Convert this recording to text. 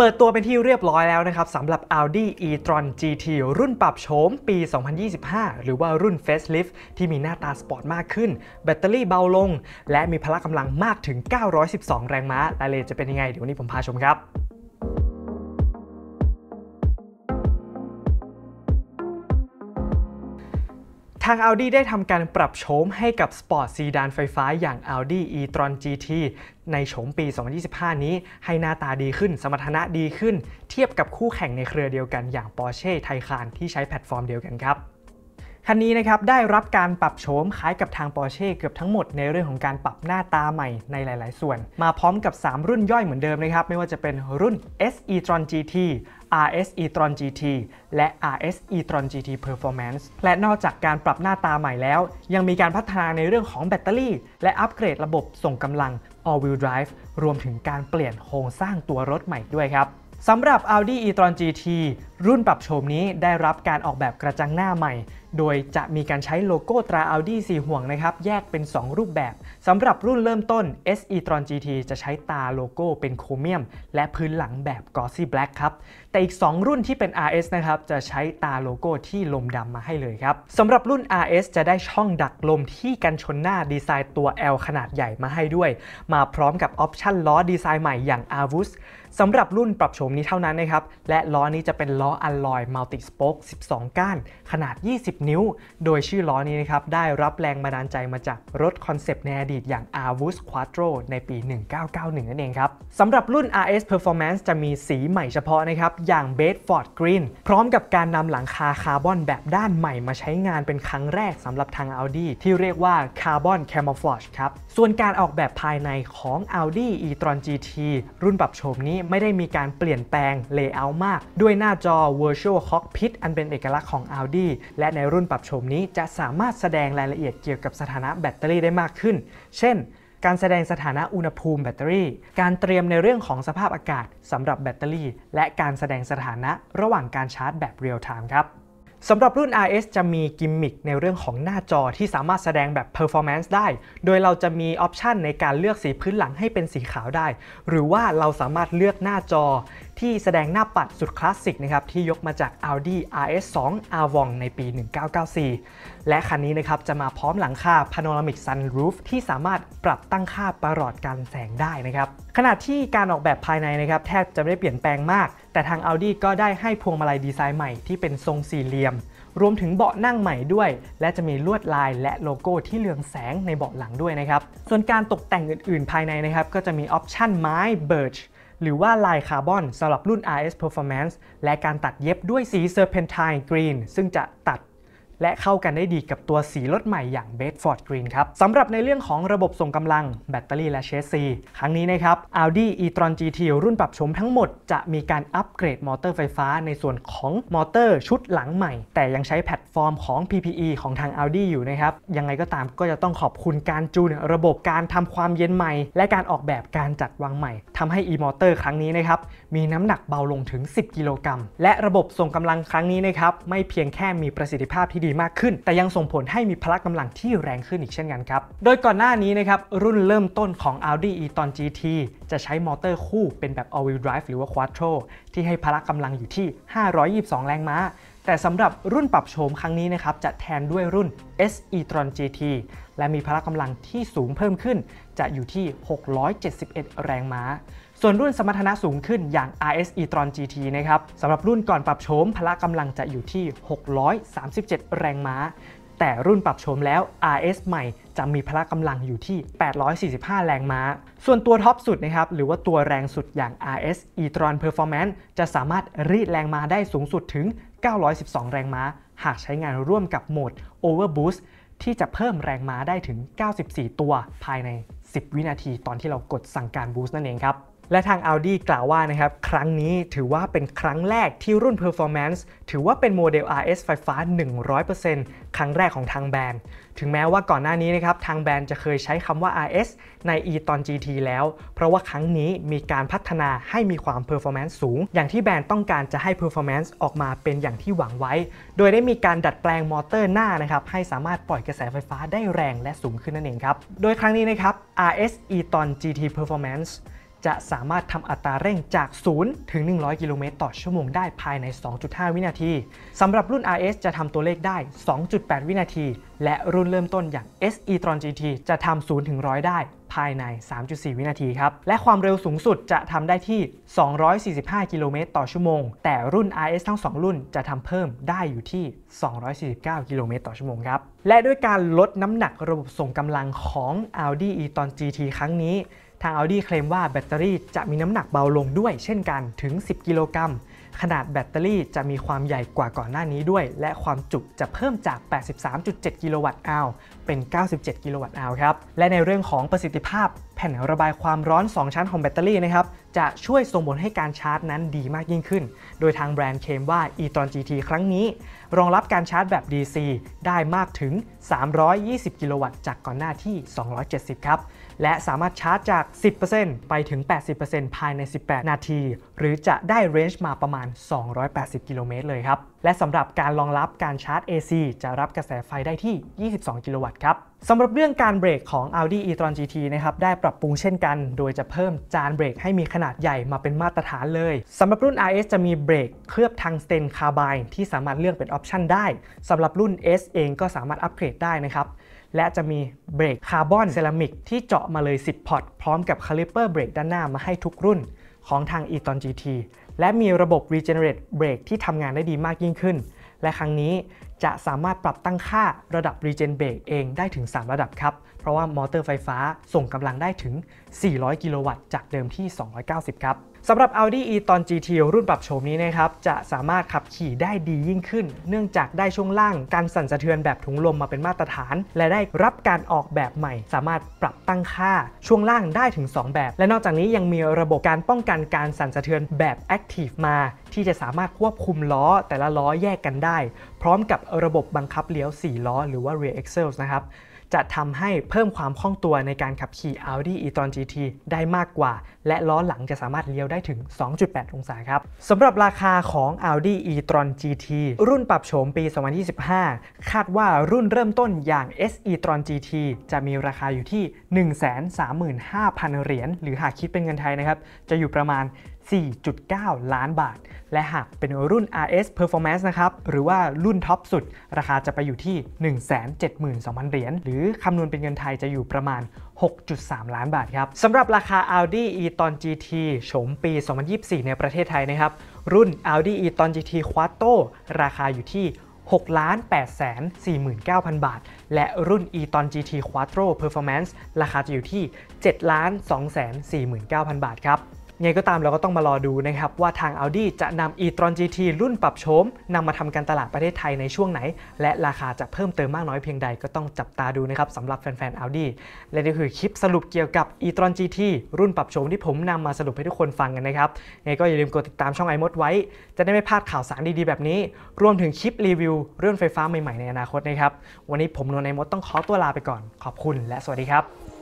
เปิดตัวเป็นที่เรียบร้อยแล้วนะครับสำหรับ Audi e-tron GT รุ่นปรับโฉมปี 2025 หรือว่ารุ่น facelift ที่มีหน้าตาสปอร์ตมากขึ้น แบตเตอรี่เบาลง และมีพละกำลังมากถึง 912 แรงม้ารายละเอียดจะเป็นยังไง เดี๋ยววันนี้ผมพาชมครับาง Audi ได้ทำการปรับโฉมให้กับสปอร์ตซีดานไฟฟ้าอย่าง Audi e-tron GT ในโฉมปี 2025 นี้ ให้หน้าตาดีขึ้น สมรรถนะดีขึ้น เทียบกับคู่แข่งในเครือเดียวกันอย่าง Porsche Taycan ที่ใช้แพลตฟอร์มเดียวกันครับคันนี้นะครับได้รับการปรับโฉมคล้ายกับทางปอร์เช่เกือบทั้งหมดในเรื่องของการปรับหน้าตาใหม่ในหลายๆ ส่วน มาพร้อมกับ 3 รุ่นย่อยเหมือนเดิมนะครับไม่ว่าจะเป็นรุ่น SE Tron GT RS e-tron GT และ RS e-tron GT Performance และนอกจากการปรับหน้าตาใหม่แล้ว ยังมีการพัฒนาในเรื่องของแบตเตอรี่ และอัปเกรดระบบส่งกำลัง all-wheel drive รวมถึงการเปลี่ยนโครงสร้างตัวรถใหม่ด้วยครับสำหรับ Audi e-tron GT รุ่นปรับโฉมนี้ได้รับการออกแบบกระจังหน้าใหม่โดยจะมีการใช้โลโก้ตรา Audi 4ห่วงนะครับ แยกเป็น 2 รูปแบบ สำหรับรุ่นเริ่มต้น SE Tron GT จะใช้ตาโลโก้เป็นโครเมียม และพื้นหลังแบบ Glossy Black ครับ แต่อีก 2 รุ่นที่เป็น RS นะครับ จะใช้ตาโลโก้ที่ลมดำมาให้เลยครับสำหรับรุ่น RS จะได้ช่องดักลมที่กันชนหน้าดีไซน์ตัว L ขนาดใหญ่มาให้ด้วย มาพร้อมกับออปชั่นล้อดีไซน์ใหม่อย่าง Avus สำหรับรุ่นปรับโฉมนี้เท่านั้นนะครับ และล้อนี้จะเป็นล้ออัลลอยมัลติสป็อค12 ก้าน ขนาด 20นิ้ว โดยชื่อล้อนี้นะครับได้รับแรงบันดาลใจมาจากรถคอนเซปต์ในอดีตอย่าง Arvus Quattro ในปี 1991 นั่นเองครับสำหรับรุ่น RS Performance จะมีสีใหม่เฉพาะนะครับอย่าง Bedford Green พร้อมกับการนำหลังคาคาร์บอนแบบด้านใหม่มาใช้งานเป็นครั้งแรกสำหรับทาง Audi ที่เรียกว่า Carbon Camouflage ครับส่วนการออกแบบภายในของ Audi e-tron GT รุ่นปรับโฉมนี้ไม่ได้มีการเปลี่ยนแปลงเลเยอร์มากด้วยหน้าจอ Virtual Cockpit อันเป็นเอกลักษณ์ของ Audi และในรุ่นปรับโฉมนี้จะสามารถแสดงรายละเอียดเกี่ยวกับสถานะแบตเตอรี่ได้มากขึ้น เช่น การแสดงสถานะอุณหภูมิแบตเตอรี่ การเตรียมในเรื่องของสภาพอากาศสำหรับแบตเตอรี่ และการแสดงสถานะระหว่างการชาร์จแบบเรียลไทม์ครับสำหรับรุ่น RS จะมีกิมมิคในเรื่องของหน้าจอที่สามารถแสดงแบบ performance ได้ โดยเราจะมีออปชันในการเลือกสีพื้นหลังให้เป็นสีขาวได้ หรือว่าเราสามารถเลือกหน้าจอที่แสดงหน้าปัดสุดคลาสสิกนะครับที่ยกมาจาก Audi RS2 Avon ในปี 1994 และคันนี้นะครับจะมาพร้อมหลังคา Panoramic Sunroof ที่สามารถปรับตั้งค่าประหลอดการแสงได้นะครับขณะที่การออกแบบภายในนะครับแทบจะไม่ได้เปลี่ยนแปลงมาก แต่ทาง Audi ก็ได้ให้พวงมาลัยดีไซน์ใหม่ที่เป็นทรงสี่เหลี่ยม รวมถึงเบาะนั่งใหม่ด้วย และจะมีลวดลายและโลโก้ที่เรืองแสงในเบาะหลังด้วยนะครับส่วนการตกแต่งอื่น ๆภายในนะครับก็จะมีออปชั่นไม้เบิร์ชหรือว่าลายคาร์บอนสำหรับรุ่น RS Performance และการตัดเย็บด้วยสี Serpentine Green ซึ่งจะตัดและเข้ากันได้ดีกับตัวสีรถใหม่อย่าง b บ d f o r d Green ครับสำหรับในเรื่องของระบบส่งกำลังแบตเตอรี่และเชสซีครั้งนี้นะครับ Audi e-tron GT รุ่นปรับโฉมทั้งหมด จะมีการอัปเกรดมอเตอร์ไฟฟ้า ในส่วนของมอเตอร์ชุดหลังใหม่ แต่ยังใช้แพลตฟอร์มของ PPE ของทาง Audi อยู่นะครับยังไงก็ตามก็จะต้องขอบคุณการจูนระบบการทำความเย็นใหม่ และการออกแบบการจัดวางใหม่ทำให้ e-motor ครั้งนี้นะครับมีน้ำหนักเบาลงถึง 10 กิโลกรัมและระบบส่งกำลังครั้งนี้นะครับไม่เพียงแค่มีประสิทธิภาพที่ดีดีมากขึ้น แต่ยังส่งผลให้มีพละกำลังที่แรงขึ้นอีกเช่นกันครับ โดยก่อนหน้านี้นะครับรุ่นเริ่มต้นของ Audi e-tron GT จะใช้มอเตอร์คู่เป็นแบบ all-wheel drive หรือว่า quattro ที่ให้พละกำลังอยู่ที่ 522 แรงม้า แต่สำหรับรุ่นปรับโฉมครั้งนี้นะครับจะแทนด้วยรุ่น SE Tron GT และมีพละกำลังที่สูงเพิ่มขึ้น จะอยู่ที่ 671 แรงม้าส่วนรุ่นสมรรถนะสูงขึ้นอย่าง RS e-tron GT นะครับสำหรับรุ่นก่อนปรับโฉมพละกำลังจะอยู่ที่ 637 แรงม้า แต่รุ่นปรับโฉมแล้ว RS ใหม่จะมีพละกำลังอยู่ที่ 845 แรงม้า ส่วนตัวท็อปสุดนะครับหรือว่าตัวแรงสุดอย่าง RS e-tron performance จะสามารถรีดแรงม้าได้สูงสุดถึง 912 แรงม้า หากใช้งานร่วมกับโหมด overboost ที่จะเพิ่มแรงม้าได้ถึง 94 ตัวภายใน 10 วินาที ตอนที่เรากดสั่งการบูสต์นั่นเองครับและทาง Audi กล่าวว่านะครับ ครั้งนี้ถือว่าเป็นครั้งแรกที่รุ่น Performance ถือว่าเป็นโมเดล RS ไฟฟ้า 100%ครั้งแรกของทางแบรนด์ ถึงแม้ว่าก่อนหน้านี้นะครับ ทางแบรนด์จะเคยใช้คำว่า RS ใน e-tron GT แล้ว เพราะว่าครั้งนี้มีการพัฒนาให้มีความ Performance สูง อย่างที่แบรนด์ต้องการจะให้ Performance ออกมาเป็นอย่างที่หวังไว้ โดยได้มีการดัดแปลงมอเตอร์หน้านะครับ ให้สามารถปล่อยกระแสไฟฟ้าได้แรงและสูงขึ้นนั่นเองครับ โดยครั้งนี้นะครับ RS e-tron GT Performance จะสามารถทำอัตราเร่งจาก 0 ถึง 100 กิโลเมตรต่อชั่วโมงได้ภายใน 2.5 วินาที สำหรับรุ่น RS จะทำตัวเลขได้ 2.8 วินาที และรุ่นเริ่มต้นอย่าง SE Tron GT จะทำ0ถึง 100 ได้ายใน 3.4 วินาทีครับ และความเร็วสูงสุดจะทำได้ที่ 245 กิโลเมตรต่อชั่วโมง แต่รุ่น RS ทั้ง 2 รุ่นจะทำเพิ่มได้อยู่ที่ 249 กิโลเมตรต่อชั่วโมงครับ และด้วยการลดน้ำหนักระบบส่งกำลังของ Audi e-tron GT ครั้งนี้ ทาง Audi เคลมว่าแบตเตอรี่จะมีน้ำหนักเบาลงด้วยเช่นกันถึง 10 กิโลกรัมขนาดแบตเตอรี่จะมีความใหญ่กว่าก่อนหน้านี้ด้วย และความจุจะเพิ่มจาก 83.7 กิโลวัตต์อ่วเป็น 97 กิโลวัตต์อ่วครับ และในเรื่องของประสิทธิภาพ แผ่นระบายความร้อน 2 ชั้นของแบตเตอรี่นะครับจะช่วยส่งผลให้การชาร์จนั้นดีมากยิ่งขึ้น โดยทางแบรนด์เคมว่า e-tron GT ครั้งนี้ รองรับการชาร์จแบบ DC ได้มากถึง 320 กิโลวัตต์จากก่อนหน้าที่ 270 ครับและสามารถชาร์จจาก 10%ไปถึง 80%ภายใน 18 นาที หรือจะได้เรนจ์มาประมาณ 280 กิโลเมตรเลยครับ และสำหรับการรองรับการชาร์จ AC จะรับกระแสไฟได้ที่ 22 กิโลวัตต์ครับสำหรับเรื่องการเบรกของ Audi e-tron GT นะครับ ได้ปรับปรุงเช่นกัน โดยจะเพิ่มจานเบรกให้มีขนาดใหญ่มาเป็นมาตรฐานเลย สำหรับรุ่น RS จะมีเบรกเคลือบทางสเตนคาร์บายที่สามารถเลือกเป็นออปชันได้สำหรับรุ่น S เองก็สามารถอัปเกรดได้นะครับและจะมีเบรกคาร์บอนเซรามิกที่เจาะมาเลย 10 พอร์ตพร้อมกับคาลิเปอร์เบรกด้านหน้ามาให้ทุกรุ่นของทาง e t o n GT และมีระบบ regenerate เบรกที่ทำงานได้ดีมากยิ่งขึ้น และครั้งนี้จะสามารถปรับตั้งค่าระดับ regen เบรกเองได้ถึง 3 ระดับครับ เพราะว่ามอเตอร์ไฟฟ้าส่งกำลังได้ถึง 400 กิโลวัตต์จากเดิมที่ 290 ครับสำหรับ Audi e ตอน GT รุ่นปรับโฉมนี้นะครับ จะสามารถขับขี่ได้ดียิ่งขึ้น เนื่องจากได้ช่วงล่างการสั่นสะเทือนแบบถุงลมมาเป็นมาตรฐาน และได้รับการออกแบบใหม่ สามารถปรับตั้งค่าช่วงล่างได้ถึง 2 แบบ และนอกจากนี้ยังมีระบบการป้องกันการสั่นสะเทือนแบบ Active มา ที่จะสามารถควบคุมล้อแต่ละล้อแยกกันได้ พร้อมกับระบบบังคับเลี้ยว4ล้อหรือว่า Rear Axles นะครับจะทำให้เพิ่มความคล่องตัวในการขับขี่ Audi e-tron GT ได้มากกว่าและล้อหลังจะสามารถเลี้ยวได้ถึง 2.8 องศาครับสำหรับราคาของ Audi e-tron GT รุ่นปรับโฉมปี 2025คาดว่ารุ่นเริ่มต้นอย่าง SE tron GT จะมีราคาอยู่ที่ 135,000 เหรียญ หรือหากคิดเป็นเงินไทยนะครับจะอยู่ประมาณ4.9 ล้านบาท และหากเป็นรุ่น RS Performance นะครับ หรือว่ารุ่นท็อปสุด ราคาจะไปอยู่ที่ 172,000 เหรียญ หรือคำนวณเป็นเงินไทยจะอยู่ประมาณ 6.3 ล้านบาทครับสำหรับราคา Audi e-tron GT โฉมปี 2024 ในประเทศไทยนะครับ รุ่น Audi e-tron GT Quattro ราคาอยู่ที่ 6 8 49,000 บาท และรุ่น e-tron GT Quattro Performance ราคาจะอยู่ที่ 7 2 49,000 บาทครับไงก็ตามเราก็ต้องมารอดูนะครับ ว่าทาง Audi จะนำ e-tron GT รุ่นปรับโฉมนำมาทำการตลาดประเทศไทยในช่วงไหน และราคาจะเพิ่มเติมมากน้อยเพียงใด ก็ต้องจับตาดูนะครับสำหรับแฟนๆ Audi และนี่คือคลิปสรุปเกี่ยวกับ e-tron GT รุ่นปรับโฉมที่ผมนำมาสรุปให้ทุกคนฟังกันนะครับไงก็อย่าลืมกดติดตามช่อง iMod ไว้ จะได้ไม่พลาดข่าวสารดีๆแบบนี้รวมถึงคลิปรีวิวเรื่องไฟฟ้าใหม่ๆในอนาคตนะครับวันนี้ผมนวลไอมดต้องขอตัวลาไปก่อนขอบคุณ และสวัสดีครับ